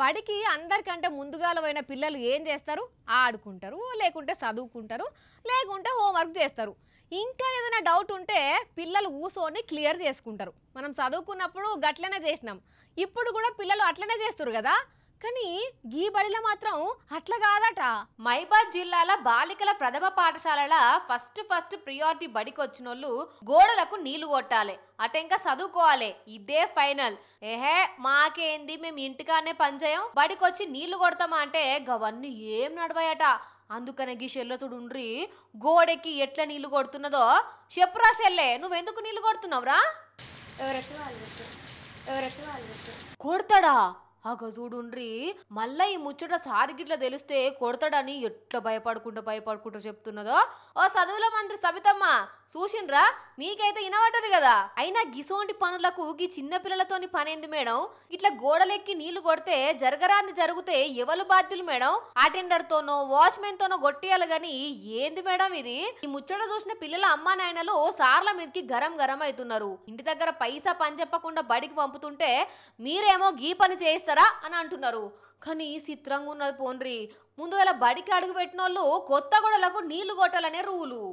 పడికి అందరికంటే ముందుగాల పోయిన పిల్లలు ఏం చేస్తారు ఆడుకుంటారు లేకుంటే చదువుకుంటారు లేకుంటే హోంవర్క్ చేస్తారు ఇంకా ఏదైనా డౌట్ ఉంటే పిల్లలు ఊసోని క్లియర్ చేసుకుంటారు మనం చదువుకున్నప్పుడు గట్లనే చేసినాం ఇప్పుడు కూడా పిల్లలు అట్లనే చేస్తారు కదా కానీ గీ బడిలో మాత్రం అట్లా కాదట మైబాద్ జిల్లాల బాలికల ప్రథమ పాఠశాలల ఫస్ట్ ఫస్ట్ ప్రియారిటీ బడికొచ్చినోళ్ళు గోడలకు నీళ్లు కొట్టాలి అట ఇంకా చదువుకోవాలి ఇదే ఫైనల్ ఏహే మాకేంది మేము ఇంటికానే పనిచేయం బడికొచ్చి నీళ్లు కొడతామా అంటే గవన్నీ ఏం నడవాయట అందుకనే గీ షెల్లతుడు ఉండ్రి గోడెక్కి ఎట్లా నీళ్లు కొడుతున్నదో చెప్పురా షెల్లే నువ్వెందుకు నీళ్లు కొడుతున్నావురా కొడతాడా ఆగ చూడుండ్రి మళ్ళా ఈ ముచ్చట సారిగిట్ల తెలిస్తే కొడతాడని ఎట్లా భయపడుకుంటూ భయపడుకుంటూ చెప్తున్నదో ఓ చదువుల మంత్రి సబితమ్మ చూసిండ్రా మీకైతే ఇనబడ్డది కదా అయినా గిసోంటి పనులకు గీ చిన్నపిల్లలతోని పనేంది మేడం ఇట్లా గోడలెక్కి నీళ్లు కొడితే జరగరాంది జరిగితే ఎవరు బాధ్యులు మేడం అటెండర్ తోనో వాచ్మెన్ తోనో కొట్టేయాలి గాని ఏంది మేడం ఇది ఈ ముచ్చట చూసిన పిల్లల అమ్మా నాయనలు సార్ల మీదకి గరం గరం అవుతున్నారు ఇంటి దగ్గర పైసా పని చెప్పకుండా బడికి పంపుతుంటే మీరేమో గీ పని చేయిస్తారా అని అంటున్నారు కానీ చిత్రంగా ఉన్నది పోన్రి ముందు వేళ బడికి అడుగు పెట్టిన వాళ్ళు కొత్త గొడవలకు నీళ్లు కొట్టాలనే రూలు